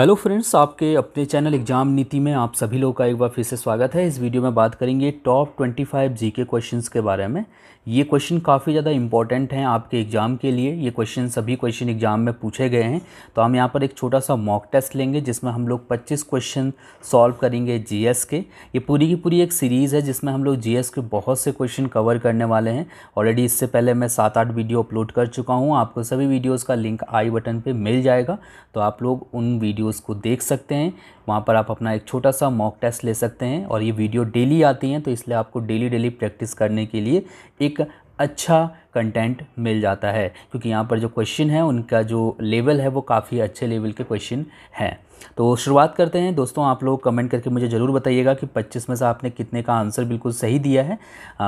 hello friends आपके अपने channel exam नीति में आप सभी लोग का एक बार फिर से स्वागत है इस वीडियो में बात करेंगे टॉप 25 जीके क्वेश्चंस के बारे में ये क्वेश्चन काफ़ी ज़्यादा इंपॉर्टेंट हैं आपके एग्ज़ाम के लिए ये क्वेश्चन सभी क्वेश्चन एग्ज़ाम में पूछे गए हैं तो हम यहाँ पर एक छोटा सा मॉक टेस्ट लेंगे जिसमें हम लोग पच्चीस क्वेश्चन सॉल्व करेंगे जी के ये पूरी की पूरी एक सीरीज़ है जिसमें हम लोग जी के बहुत से क्वेश्चन कवर करने वाले हैं ऑलरेडी इससे पहले मैं सात आठ वीडियो अपलोड कर चुका हूँ आपको सभी वीडियोज़ का लिंक आई बटन पर मिल जाएगा तो आप लोग उन वीडियो वीडियोस को देख सकते हैं वहाँ पर आप अपना एक छोटा सा मॉक टेस्ट ले सकते हैं और ये वीडियो डेली आती हैं तो इसलिए आपको डेली डेली प्रैक्टिस करने के लिए एक अच्छा कंटेंट मिल जाता है क्योंकि यहाँ पर जो क्वेश्चन है उनका जो लेवल है वो काफ़ी अच्छे लेवल के क्वेश्चन हैं तो शुरुआत करते हैं दोस्तों आप लोग कमेंट करके मुझे ज़रूर बताइएगा कि 25 में से आपने कितने का आंसर बिल्कुल सही दिया है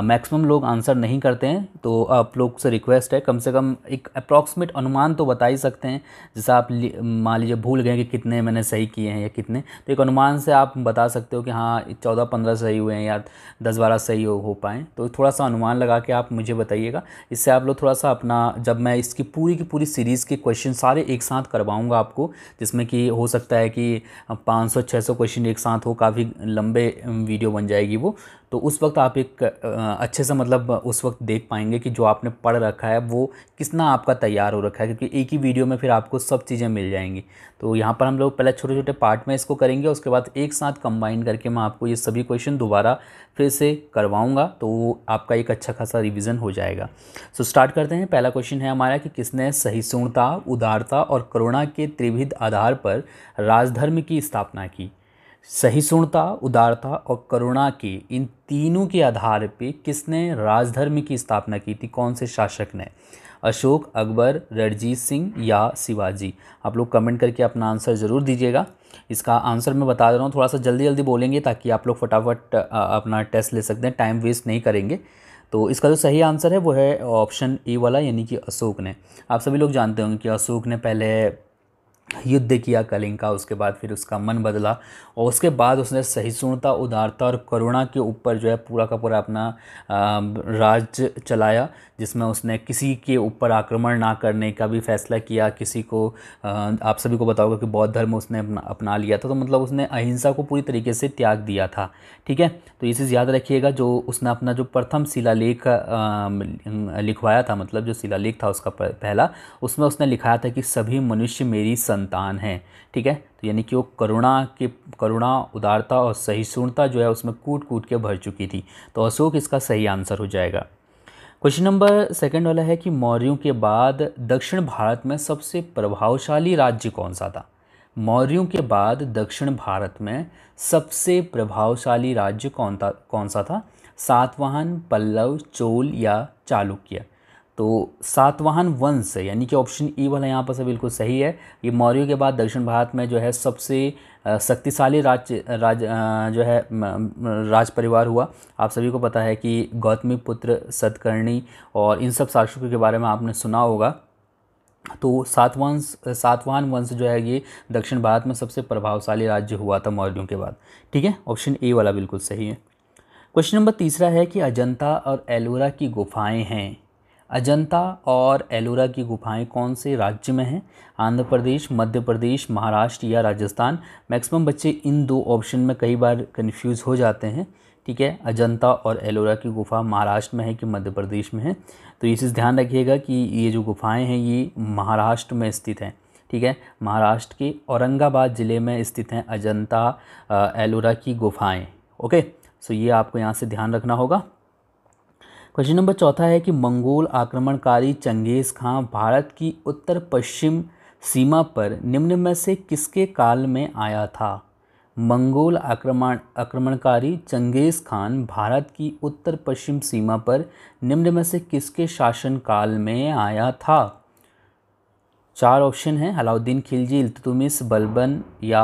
मैक्सिमम लोग आंसर नहीं करते हैं तो आप लोग से रिक्वेस्ट है कम से कम एक अप्रॉक्सीमेट अनुमान तो बता ही सकते हैं जैसे आप मान लीजिए भूल गए कि कितने मैंने सही किए हैं या कितने तो एक अनुमान से आप बता सकते हो कि हाँ चौदह पंद्रह सही हुए हैं या दस बारह सही हो, हो पाएँ तो थोड़ा सा अनुमान लगा के आप मुझे बताइएगा इससे आप लोग थोड़ा सा अपना जब मैं इसकी पूरी की पूरी सीरीज़ के क्वेश्चन सारे एक साथ करवाऊँगा आपको जिसमें कि हो सकता है है कि 500-600 क्वेश्चन एक साथ हो काफ़ी लंबे वीडियो बन जाएगी वो तो उस वक्त आप एक अच्छे से मतलब उस वक्त देख पाएंगे कि जो आपने पढ़ रखा है वो कितना आपका तैयार हो रखा है क्योंकि एक ही वीडियो में फिर आपको सब चीज़ें मिल जाएंगी तो यहाँ पर हम लोग पहले छोटे छोटे पार्ट में इसको करेंगे उसके बाद एक साथ कंबाइन करके मैं आपको ये सभी क्वेश्चन दोबारा फिर से करवाऊँगा तो वो आपका एक अच्छा खासा रिविज़न हो जाएगा सो so, स्टार्ट करते हैं पहला क्वेश्चन है हमारा कि किसने सहिष्णुता उदारता और करुणा के त्रिविध आधार पर राजधर्म की स्थापना की सहिष्णुता उदारता और करुणा के इन तीनों के आधार पे किसने राजधर्म की स्थापना की थी कौन से शासक ने अशोक अकबर रणजीत सिंह या शिवाजी आप लोग कमेंट करके अपना आंसर ज़रूर दीजिएगा इसका आंसर मैं बता दे रहा हूँ थोड़ा सा जल्दी जल्दी बोलेंगे ताकि आप लोग फटाफट अपना टेस्ट ले सकते हैं टाइम वेस्ट नहीं करेंगे तो इसका जो सही आंसर है वो है ऑप्शन ए वाला यानी कि अशोक ने आप सभी लोग जानते होंगे कि अशोक ने पहले युद्ध किया कलिंग का उसके बाद फिर उसका मन बदला और उसके बाद उसने सहिष्णुता उदारता और करुणा के ऊपर जो है पूरा का पूरा अपना राज चलाया जिसमें उसने किसी के ऊपर आक्रमण ना करने का भी फैसला किया किसी को आप सभी को बताओगे कि बौद्ध धर्म उसने अपना अपना लिया था तो मतलब उसने अहिंसा को पूरी तरीके से त्याग दिया था ठीक है तो ये चीज़ याद रखिएगा जो उसने अपना जो प्रथम शिलालेख लिखवाया था मतलब जो शिलालेख था उसका पहला उसमें उसने लिखाया था कि सभी मनुष्य मेरी सन संतान है ठीक है तो यानी कि वो करुणा के करुणा उदारता और सहिष्णुता जो है उसमें कूट कूट के भर चुकी थी तो अशोक इसका सही आंसर हो जाएगा क्वेश्चन नंबर सेकंड वाला है कि मौर्यों के बाद दक्षिण भारत में सबसे प्रभावशाली राज्य कौन सा था मौर्यों के बाद दक्षिण भारत में सबसे प्रभावशाली राज्य कौन था कौन सा था सातवाहन पल्लव चोल या चालुक्य तो सातवाहन वंश यानी कि ऑप्शन ई e वाला यहाँ पर से बिल्कुल सही है ये मौर्यों के बाद दक्षिण भारत में जो है सबसे शक्तिशाली राज राज जो है राज परिवार हुआ आप सभी को पता है कि गौतमी पुत्र सतकर्णी और इन सब शासकों के बारे में आपने सुना होगा तो सातवंश सातवाहन वंश जो है ये दक्षिण भारत में सबसे प्रभावशाली राज्य हुआ था मौर्यों के बाद ठीक है ऑप्शन ए वाला बिल्कुल सही है क्वेश्चन नंबर तीसरा है कि अजंता और एलोरा की गुफाएं हैं अजंता और एलोरा की गुफाएं कौन से राज्य में हैं आंध्र प्रदेश मध्य प्रदेश महाराष्ट्र या राजस्थान मैक्सिमम बच्चे इन दो ऑप्शन में कई बार कन्फ्यूज़ हो जाते हैं ठीक है अजंता और एलोरा की गुफा महाराष्ट्र में है कि मध्य प्रदेश में है तो ये चीज़ ध्यान रखिएगा कि ये जो गुफाएं हैं ये महाराष्ट्र में स्थित हैं ठीक है महाराष्ट्र के औरंगाबाद ज़िले में स्थित हैं अजंता एलोरा की गुफाएँ ओके सो ये आपको यहाँ से ध्यान रखना होगा क्वेश्चन नंबर चौथा है कि मंगोल आक्रमणकारी चंगेज़ खां भारत की उत्तर पश्चिम सीमा पर निम्न में से किसके काल में आया था मंगोल आक्रमण आक्रमणकारी चंगेज़ खान भारत की उत्तर पश्चिम सीमा पर निम्न में से किसके शासन काल में आया था चार ऑप्शन हैं अलाउद्दीन खिलजी इल्तुतमिस बलबन या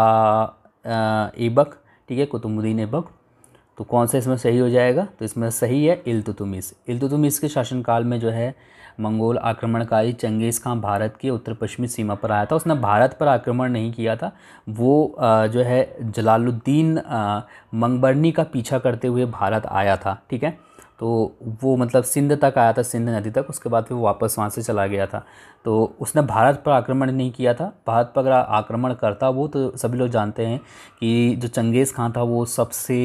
आ, एबक ठीक है कुतुबुद्दीन एबक तो कौन सा इसमें सही हो जाएगा तो इसमें सही है इल्तुतमिस इल्तुतमिस के शासनकाल में जो है मंगोल आक्रमणकारी चंगेज़ खां भारत के उत्तर पश्चिमी सीमा पर आया था उसने भारत पर आक्रमण नहीं किया था वो जो है जलालुद्दीन मंगबरनी का पीछा करते हुए भारत आया था ठीक है तो वो मतलब सिंध तक आया था सिंध नदी तक उसके बाद फिर वो वापस वहाँ से चला गया था तो उसने भारत पर आक्रमण नहीं किया था भारत पर अगर आक्रमण करता वो तो सभी लोग जानते हैं कि जो चंगेज़ खान था वो सबसे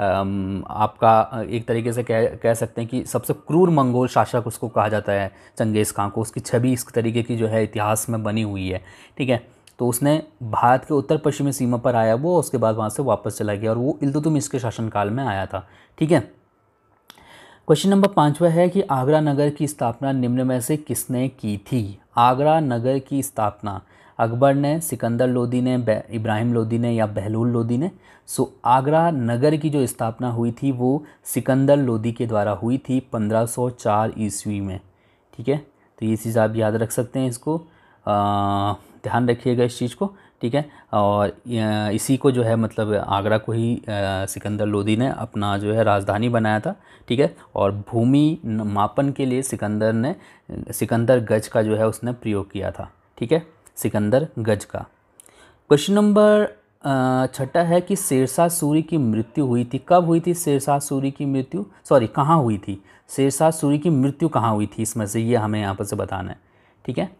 आपका एक तरीके से कह कह सकते हैं कि सबसे क्रूर मंगोल शासक उसको कहा जाता है चंगेज़ खान को उसकी छवि इस तरीके की जो है इतिहास में बनी हुई है ठीक है तो उसने भारत के उत्तर पश्चिमी सीमा पर आया वो उसके बाद वहाँ से वापस चला गया और वो इल्तुतमिश के शासनकाल में आया था ठीक है क्वेश्चन नंबर पाँचवा है कि आगरा नगर की स्थापना निम्न में से किसने की थी आगरा नगर की स्थापना अकबर ने सिकंदर लोदी ने इब्राहिम लोदी ने या बहलूल लोदी ने सो आगरा नगर की जो स्थापना हुई थी वो सिकंदर लोदी के द्वारा हुई थी 1504 ईस्वी में ठीक है तो ये चीज़ आप याद रख सकते हैं इसको आ, ध्यान रखिएगा इस चीज़ को ठीक है और इसी को जो है मतलब आगरा को ही सिकंदर लोदी ने अपना जो है राजधानी बनाया था ठीक है और भूमि मापन के लिए सिकंदर ने सिकंदर गज का जो है उसने प्रयोग किया था ठीक है सिकंदर गज का क्वेश्चन नंबर छठा है कि शेरशाह सूरी की मृत्यु हुई थी कब हुई थी शेरशाह सूरी की मृत्यु सॉरी कहाँ हुई थी शेरशाह सूरी की मृत्यु कहाँ हुई थी इसमें से ये हमें यहाँ पर से बताना है ठीक है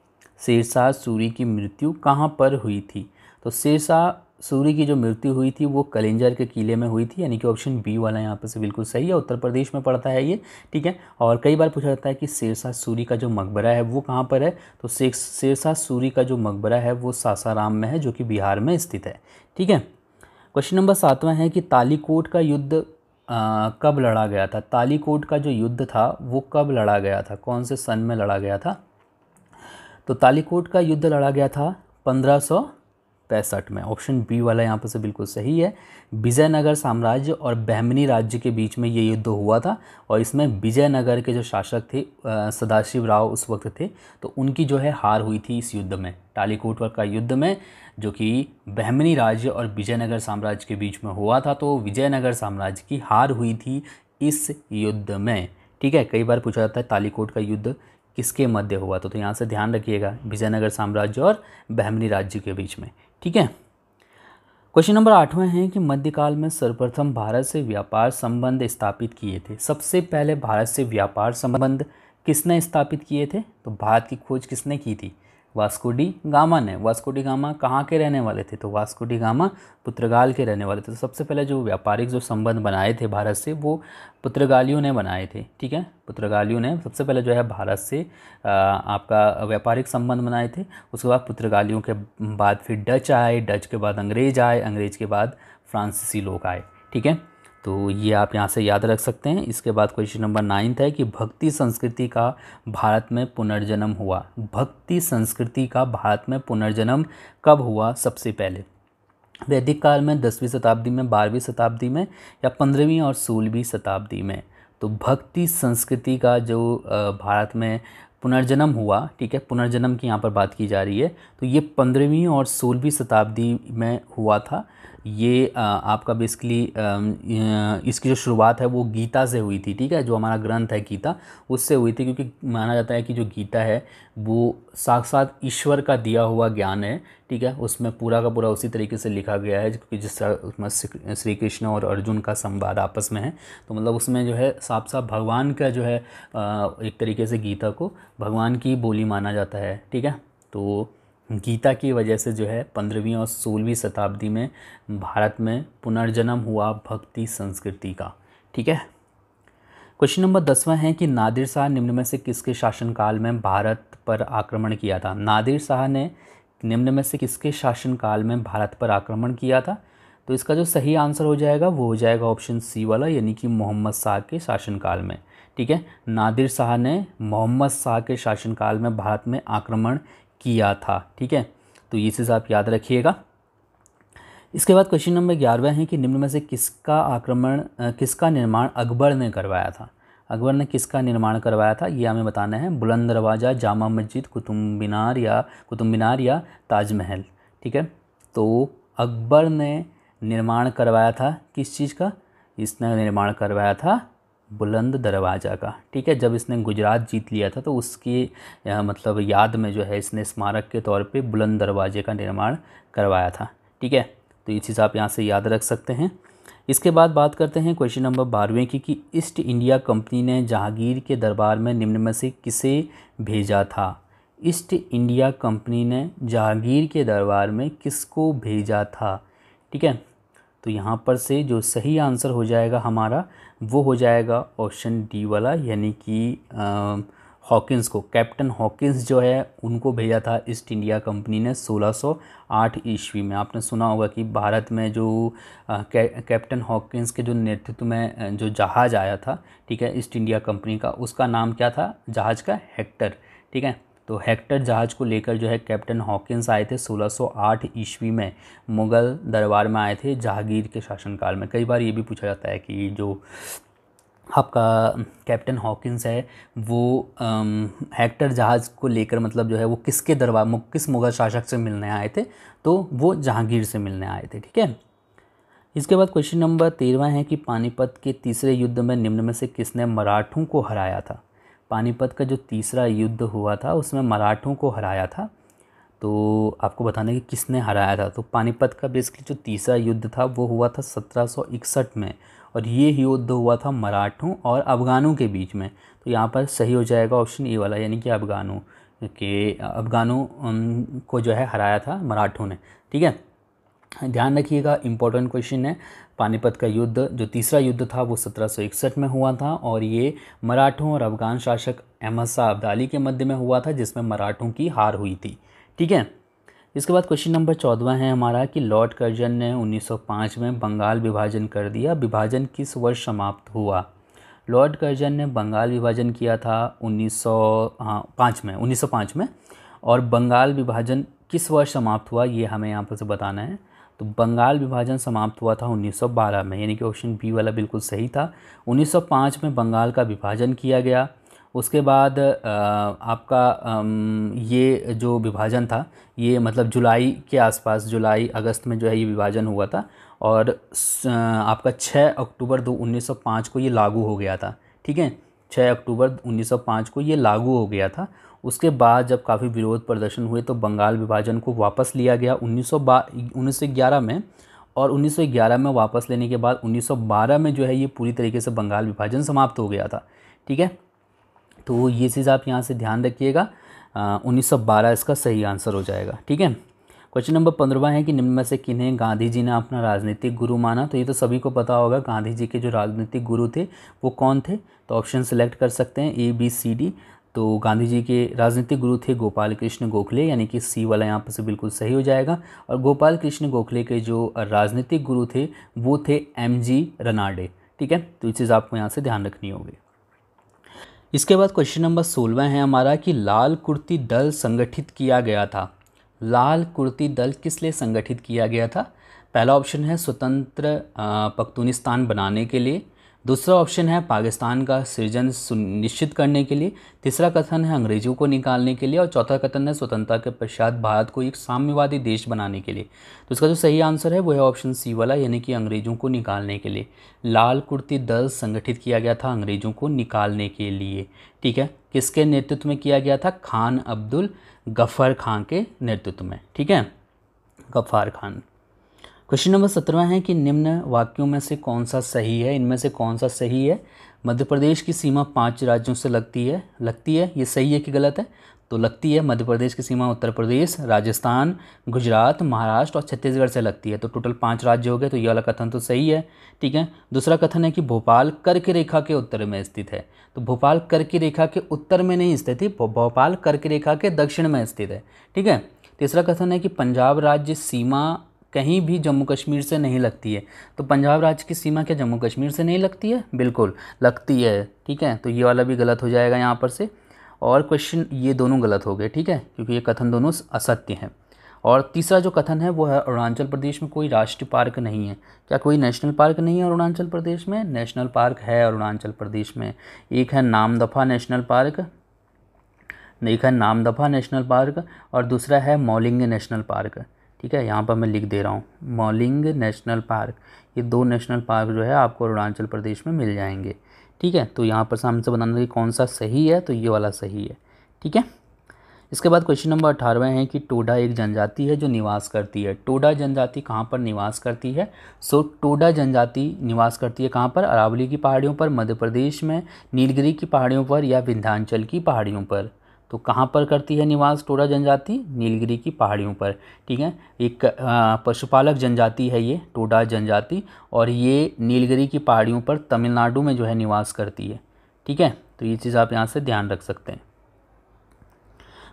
शेरशाह सूरी की मृत्यु कहाँ पर हुई थी तो शेरशाह सूरी की जो मृत्यु हुई थी वो कलेंजर के किले में हुई थी यानी कि ऑप्शन बी वाला यहाँ पर से बिल्कुल सही है उत्तर प्रदेश में पड़ता है ये ठीक है और कई बार पूछा जाता है कि शेरशाह सूरी का जो मकबरा है वो कहाँ पर है तो शेरशाह सूरी का जो मकबरा है वो सासाराम में है जो कि बिहार में स्थित है ठीक है क्वेश्चन नंबर सातवां है कि तालीकोट का युद्ध आ, कब लड़ा गया था तालीकोट का जो युद्ध था वो कब लड़ा गया था कौन से सन में लड़ा गया था तो तालीकोट का युद्ध लड़ा गया था पंद्रह पैंसठ में ऑप्शन बी वाला यहाँ पर से बिल्कुल सही है विजयनगर साम्राज्य और बहमनी राज्य के बीच में ये युद्ध हुआ था और इसमें विजयनगर के जो शासक थे सदाशिव राव उस वक्त थे तो उनकी जो है हार हुई थी इस युद्ध में टालीकोट का युद्ध में जो कि बहमनी राज्य और विजयनगर साम्राज्य के बीच में हुआ था तो विजयनगर साम्राज्य की हार हुई थी इस युद्ध में ठीक है कई बार पूछा जाता है तालीकोट का युद्ध किसके मध्य हुआ तो, तो यहाँ से ध्यान रखिएगा विजयनगर साम्राज्य और बहमनी राज्य के बीच में ठीक है क्वेश्चन नंबर आठवें हैं कि मध्यकाल में सर्वप्रथम भारत से व्यापार संबंध स्थापित किए थे सबसे पहले भारत से व्यापार संबंध किसने स्थापित किए थे तो भारत की खोज किसने की थी वास्कोडी गामा ने वास्कोडी गामा कहाँ के रहने वाले थे तो वास्कोडी गामा पुत्रगाल के रहने वाले थे तो सबसे पहले जो व्यापारिक जो संबंध बनाए थे भारत से वो पुत्रगालियों ने बनाए थे ठीक है पुत्रगालियों ने सबसे पहले जो है भारत से आ, आपका व्यापारिक संबंध बनाए थे उसके बाद पुत्रगालियों के बाद फिर डच आए डच के बाद अंग्रेज आए अंग्रेज के बाद फ्रांसीसी लोग आए ठीक है तो ये आप यहाँ से याद रख सकते हैं इसके बाद क्वेश्चन नंबर नाइन्थ है कि भक्ति संस्कृति का भारत में पुनर्जन्म हुआ भक्ति संस्कृति का भारत में पुनर्जन्म कब हुआ सबसे पहले वैदिक काल में दसवीं शताब्दी में बारहवीं शताब्दी में या पंद्रहवीं और सोलहवीं शताब्दी में तो भक्ति संस्कृति का जो भारत में पुनर्जन्म हुआ ठीक है पुनर्जन्म की यहाँ पर बात की जा रही है तो ये पंद्रहवीं और सोलहवीं शताब्दी में हुआ था ये आपका बेसिकली इसकी जो शुरुआत है वो गीता से हुई थी ठीक है जो हमारा ग्रंथ है गीता उससे हुई थी क्योंकि माना जाता है कि जो गीता है वो साक्षात ईश्वर का दिया हुआ ज्ञान है ठीक है उसमें पूरा का पूरा उसी तरीके से लिखा गया है क्योंकि जिस उसमें श्री कृष्ण और अर्जुन का संवाद आपस में है तो मतलब उसमें जो है साफ साफ भगवान का जो है एक तरीके से गीता को भगवान की बोली माना जाता है ठीक है तो गीता की वजह से जो है पंद्रहवीं और सोलहवीं शताब्दी में भारत में पुनर्जन्म हुआ भक्ति संस्कृति का ठीक है क्वेश्चन नंबर दसवां है कि नादिर शाह निम्न में से किसके शासनकाल में भारत पर आक्रमण किया था नादिर शाह ने निम्न में से किसके शासनकाल में भारत पर आक्रमण किया था तो इसका जो सही आंसर हो जाएगा वो हो जाएगा ऑप्शन सी वाला यानी कि मोहम्मद शाह के शासनकाल में ठीक है नादिर शाह ने मोहम्मद शाह के शासनकाल में भारत में आक्रमण किया था ठीक है तो ये चीज़ आप याद रखिएगा इसके बाद क्वेश्चन नंबर ग्यारहवा है कि निम्न में से किसका आक्रमण किसका निर्माण अकबर ने करवाया था अकबर ने किसका निर्माण करवाया था ये हमें बताना है बुलंद दरवाज़ा जामा मस्जिद कुतुब मीनार या कुतुब मीनार या ताजमहल ठीक है तो अकबर ने निर्माण करवाया था किस चीज़ का इसने निर्माण करवाया था बुलंद दरवाज़ा का ठीक है जब इसने गुजरात जीत लिया था तो उसकी मतलब याद में जो है इसने स्मारक के तौर पे बुलंद दरवाजे का निर्माण करवाया था ठीक है तो ये चीज़ आप यहाँ से याद रख सकते हैं इसके बाद बात करते हैं क्वेश्चन नंबर बारहवें की कि ईस्ट इंडिया कंपनी ने जहांगीर के दरबार में निम्न में से किसे भेजा था ईस्ट इंडिया कंपनी ने जहांगीर के दरबार में किसको भेजा था ठीक है तो यहाँ पर से जो सही आंसर हो जाएगा हमारा वो हो जाएगा ऑप्शन डी वाला यानी कि हॉकिंस को कैप्टन हॉकिंस जो है उनको भेजा था ईस्ट इंडिया कंपनी ने 1608 ईस्वी में आपने सुना होगा कि भारत में जो कै, कैप्टन हॉकिंस के जो नेतृत्व में जो जहाज़ आया था ठीक है ईस्ट इंडिया कंपनी का उसका नाम क्या था जहाज़ का हेक्टर ठीक है तो हेक्टर जहाज़ को लेकर जो है कैप्टन हॉकिंस आए थे 1608 ईस्वी में मुग़ल दरबार में आए थे जहांगीर के शासनकाल में कई बार ये भी पूछा जाता है कि जो आपका कैप्टन हॉकिंस है वो आम, हेक्टर जहाज़ को लेकर मतलब जो है वो किसके दरबार किस मुग़ल शासक से मिलने आए थे तो वो जहांगीर से मिलने आए थे ठीक है इसके बाद क्वेश्चन नंबर तेरवा है कि पानीपत के तीसरे युद्ध में निम्न में से किसने मराठों को हराया था पानीपत का जो तीसरा युद्ध हुआ था उसमें मराठों को हराया था तो आपको बताने कि किसने हराया था तो पानीपत का बेसिकली जो तीसरा युद्ध था वो हुआ था 1761 में और ये युद्ध हुआ था मराठों और अफगानों के बीच में तो यहाँ पर सही हो जाएगा ऑप्शन ए वाला यानी कि अफगानों के अफगानों को जो है हराया था मराठों ने ठीक है ध्यान रखिएगा इंपॉर्टेंट क्वेश्चन है पानीपत का युद्ध जो तीसरा युद्ध था वो 1761 में हुआ था और ये मराठों और अफगान शासक अहमद शाह अब्दाली के मध्य में हुआ था जिसमें मराठों की हार हुई थी ठीक है इसके बाद क्वेश्चन नंबर चौदवा है हमारा कि लॉर्ड कर्जन ने 1905 में बंगाल विभाजन कर दिया विभाजन किस वर्ष समाप्त हुआ लॉर्ड कर्जन ने बंगाल विभाजन किया था उन्नीस सौ हाँ, पाँच में 1905 में और बंगाल विभाजन किस वर्ष समाप्त हुआ ये हमें यहाँ पर से बताना है तो बंगाल विभाजन समाप्त हुआ था 1912 में यानी कि ऑप्शन बी वाला बिल्कुल सही था 1905 में बंगाल का विभाजन किया गया उसके बाद आपका ये जो विभाजन था ये मतलब जुलाई के आसपास जुलाई अगस्त में जो है ये विभाजन हुआ था और आपका 6 अक्टूबर दो उन्नीस को ये लागू हो गया था ठीक है 6 अक्टूबर 1905 को ये लागू हो गया था उसके बाद जब काफ़ी विरोध प्रदर्शन हुए तो बंगाल विभाजन को वापस लिया गया उन्नीस सौ में और 1911 में वापस लेने के बाद 1912 में जो है ये पूरी तरीके से बंगाल विभाजन समाप्त हो गया था ठीक है तो ये चीज़ आप यहाँ से ध्यान रखिएगा 1912 इसका सही आंसर हो जाएगा ठीक है क्वेश्चन नंबर पंद्रवा है कि निम्न में से किन्हें गांधी जी ने अपना राजनीतिक गुरु माना तो ये तो सभी को पता होगा गांधी जी के जो राजनीतिक गुरु थे वो कौन थे तो ऑप्शन सेलेक्ट कर सकते हैं ए बी सी डी तो गांधी जी के राजनीतिक गुरु थे गोपाल कृष्ण गोखले यानी कि सी वाला यहाँ पर से बिल्कुल सही हो जाएगा और गोपाल कृष्ण गोखले के जो राजनीतिक गुरु थे वो थे एम जी रनाडे ठीक है तो ये चीज़ आपको यहाँ से ध्यान रखनी होगी इसके बाद क्वेश्चन नंबर सोलवा है हमारा कि लाल कुर्ती दल संगठित किया गया था लाल कुर्ती दल किस लिए संगठित किया गया था पहला ऑप्शन है स्वतंत्र पख्तूनिस्तान बनाने के लिए दूसरा ऑप्शन है पाकिस्तान का सृजन सुनिश्चित करने के लिए तीसरा कथन है अंग्रेजों को निकालने के लिए और चौथा कथन है स्वतंत्रता के पश्चात भारत को एक साम्यवादी देश बनाने के लिए तो इसका जो सही आंसर है वो है ऑप्शन सी वाला यानी कि अंग्रेजों को निकालने के लिए लाल कुर्ती दल संगठित किया गया था अंग्रेजों को निकालने के लिए ठीक है किसके नेतृत्व में किया गया था खान अब्दुल गफ़र खान के नेतृत्व में ठीक है गफ़ार खान क्वेश्चन नंबर सत्रह है कि निम्न वाक्यों में से कौन सा सही है इनमें से कौन सा सही है मध्य प्रदेश की सीमा पांच राज्यों से लगती है लगती है ये सही है कि गलत है तो लगती है मध्य प्रदेश की सीमा उत्तर प्रदेश राजस्थान गुजरात महाराष्ट्र और छत्तीसगढ़ से लगती है तो टोटल पाँच राज्य हो गए तो ये वाला कथन तो सही है ठीक है दूसरा कथन है कि भोपाल कर्क रेखा के उत्तर में स्थित है तो भोपाल कर्क रेखा के उत्तर में नहीं स्थित है भोपाल कर्क रेखा के दक्षिण में स्थित है ठीक है तीसरा कथन है कि पंजाब राज्य सीमा कहीं भी जम्मू कश्मीर से नहीं लगती है तो पंजाब राज्य की सीमा क्या जम्मू कश्मीर से नहीं लगती है बिल्कुल लगती है ठीक है तो ये वाला भी गलत हो जाएगा यहाँ पर से और क्वेश्चन ये दोनों गलत हो गए ठीक है क्योंकि ये कथन दोनों असत्य हैं और तीसरा जो कथन है वो है अरुणाचल प्रदेश में कोई राष्ट्रीय पार्क नहीं है क्या कोई नेशनल पार्क नहीं है अरुणाचल प्रदेश में नेशनल पार्क है अरुणाचल प्रदेश में एक है नामदफा नेशनल पार्क एक है नामदफा नेशनल पार्क और दूसरा है मौलिंग नेशनल पार्क ठीक है यहाँ पर मैं लिख दे रहा हूँ मॉलिंग नेशनल पार्क ये दो नेशनल पार्क जो है आपको अरुणाचल प्रदेश में मिल जाएंगे ठीक है तो यहाँ पर हमसे बताना कि कौन सा सही है तो ये वाला सही है ठीक है इसके बाद क्वेश्चन नंबर अठारहवें है कि टोडा एक जनजाति है जो निवास करती है टोडा जनजाति कहाँ पर निवास करती है सो टोडा जनजाति निवास करती है कहाँ पर अरावली की पहाड़ियों पर मध्य प्रदेश में नीलगिरी की पहाड़ियों पर या विंध्याचल की पहाड़ियों पर तो कहाँ पर करती है निवास टोडा जनजाति नीलगिरी की पहाड़ियों पर ठीक है एक पशुपालक जनजाति है ये टोडा जनजाति और ये नीलगिरी की पहाड़ियों पर तमिलनाडु में जो है निवास करती है ठीक है तो ये चीज़ आप यहाँ से ध्यान रख सकते हैं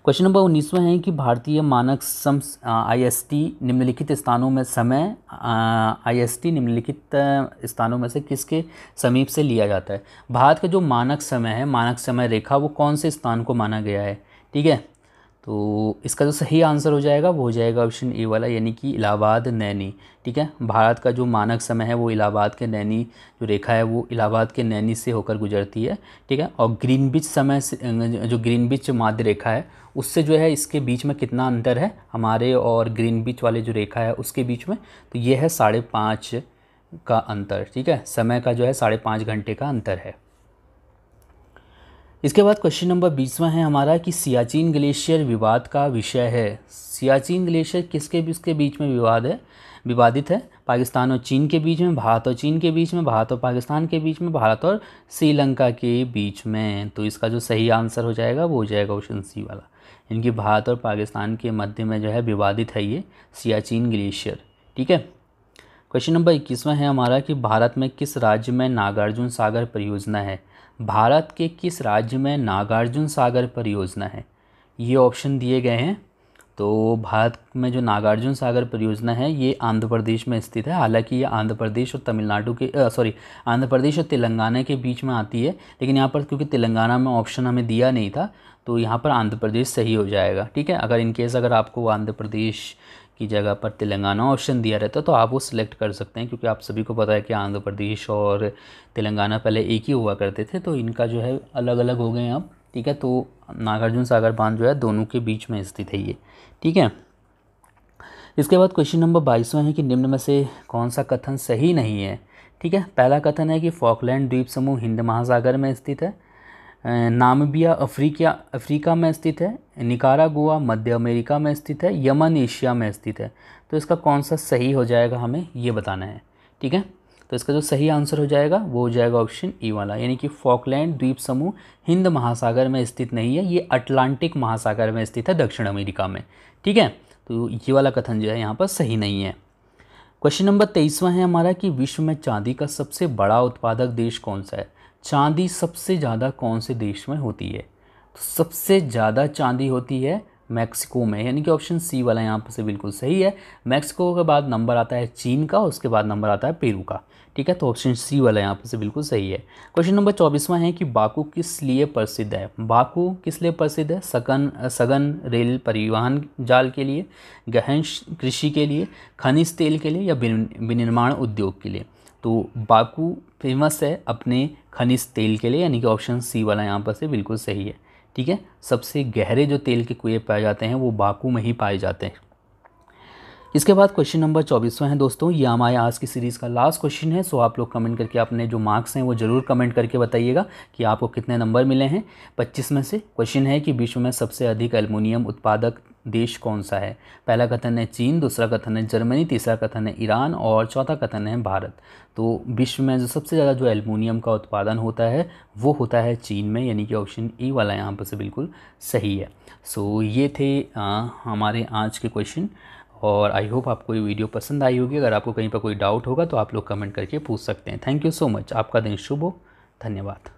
क्वेश्चन नंबर उन्नीसवा है कि भारतीय मानक सम आईएसटी निम्नलिखित स्थानों में समय आईएसटी निम्नलिखित स्थानों में से किसके समीप से लिया जाता है भारत का जो मानक समय है मानक समय रेखा वो कौन से स्थान को माना गया है ठीक है तो इसका जो सही आंसर हो जाएगा वो हो जाएगा ऑप्शन ए वाला यानी कि इलाहाबाद नैनी ठीक है भारत का जो मानक समय है वो इलाहाबाद के नैनी जो रेखा है वो इलाहाबाद के नैनी से होकर गुजरती है ठीक है और ग्रीन बिच समय से जो ग्रीन बिच माध्य रेखा है उससे जो है इसके बीच में कितना अंतर है हमारे और ग्रीन बिच वाले जो रेखा है उसके बीच में तो ये है साढ़े पाँच का अंतर ठीक है समय का जो है साढ़े पाँच घंटे का अंतर है इसके बाद क्वेश्चन नंबर बीसवा है हमारा कि सियाचिन ग्लेशियर विवाद का विषय है सियाचिन ग्लेशियर किसके किसके बीच में विवाद है विवादित है पाकिस्तान और चीन के बीच में भारत और चीन के बीच में भारत और पाकिस्तान के बीच में भारत और श्रीलंका के बीच में तो इसका जो सही आंसर हो जाएगा वो हो जाएगा ऑप्शन सी वाला इनकी भारत और पाकिस्तान के मध्य में जो है विवादित है ये सियाचिन ग्लेशियर ठीक है क्वेश्चन नंबर इक्कीसवा है हमारा कि भारत में किस राज्य में नागार्जुन सागर परियोजना है भारत के किस राज्य में नागार्जुन सागर परियोजना है ये ऑप्शन दिए गए हैं तो भारत में जो नागार्जुन सागर परियोजना है ये आंध्र प्रदेश में स्थित है हालांकि ये आंध्र प्रदेश और तमिलनाडु के सॉरी आंध्र प्रदेश और तेलंगाना के बीच में आती है लेकिन यहाँ पर क्योंकि तेलंगाना में ऑप्शन हमें दिया नहीं था तो यहाँ पर आंध्र प्रदेश सही हो जाएगा ठीक है अगर इनकेस अगर आपको आंध्र प्रदेश की जगह पर तेलंगाना ऑप्शन दिया रहता है तो आप वो सिलेक्ट कर सकते हैं क्योंकि आप सभी को पता है कि आंध्र प्रदेश और तेलंगाना पहले एक ही हुआ करते थे तो इनका जो है अलग अलग हो गए हैं अब ठीक है तो नागार्जुन सागर बांध जो है दोनों के बीच में स्थित है ये ठीक है इसके बाद क्वेश्चन नंबर बाईसवा है कि निम्न में से कौन सा कथन सही नहीं है ठीक है पहला कथन है कि फॉकलैंड द्वीप समूह हिंद महासागर में स्थित है नामबिया अफ्रीका अफ्रीका में स्थित है निकारागुआ मध्य अमेरिका में स्थित है यमन एशिया में स्थित है तो इसका कौन सा सही हो जाएगा हमें ये बताना है ठीक है तो इसका जो सही आंसर हो जाएगा वो हो जाएगा ऑप्शन ई वाला यानी कि फॉकलैंड द्वीप समूह हिंद महासागर में स्थित नहीं है ये अटलांटिक महासागर में स्थित है दक्षिण अमेरिका में ठीक है तो ये वाला कथन जो है यहाँ पर सही नहीं है क्वेश्चन नंबर तेईसवा है हमारा कि विश्व में चांदी का सबसे बड़ा उत्पादक देश कौन सा है चांदी सबसे ज़्यादा कौन से देश में होती है तो सबसे ज़्यादा चांदी होती है मैक्सिको में यानी कि ऑप्शन सी वाला यहाँ पर से बिल्कुल सही है मैक्सिको के बाद नंबर आता है चीन का उसके बाद नंबर आता है पेरू का ठीक है तो ऑप्शन सी वाला यहाँ पर से बिल्कुल सही है क्वेश्चन नंबर चौबीसवां है कि बाकू किस लिए प्रसिद्ध है बाकू किस लिए प्रसिद्ध है सघन सघन रेल परिवहन जाल के लिए गहन कृषि के लिए खनिज तेल के लिए या विनिर्माण उद्योग के लिए तो बाकू फेमस है अपने खनिज तेल के लिए यानी कि ऑप्शन सी वाला यहाँ पर से बिल्कुल सही है ठीक है सबसे गहरे जो तेल के कुएँ पाए जाते हैं वो बाकू में ही पाए जाते हैं इसके बाद क्वेश्चन नंबर चौबीसवा है दोस्तों ये हमारे आज की सीरीज़ का लास्ट क्वेश्चन है सो आप लोग कमेंट करके अपने जो मार्क्स हैं वो ज़रूर कमेंट करके बताइएगा कि आपको कितने नंबर मिले हैं 25 में से क्वेश्चन है कि विश्व में सबसे अधिक एल्युमिनियम उत्पादक देश कौन सा है पहला कथन है चीन दूसरा कथन है जर्मनी तीसरा कथन है ईरान और चौथा कथन है भारत तो विश्व में जो सबसे ज़्यादा जो एल्युमिनियम का उत्पादन होता है वो होता है चीन में यानी कि ऑप्शन ई वाला यहाँ पर से बिल्कुल सही है सो ये थे आ, हमारे आज के क्वेश्चन और आई होप आपको ये वीडियो पसंद आई होगी अगर आपको कहीं पर कोई डाउट होगा तो आप लोग कमेंट करके पूछ सकते हैं थैंक यू सो मच आपका दिन शुभ हो धन्यवाद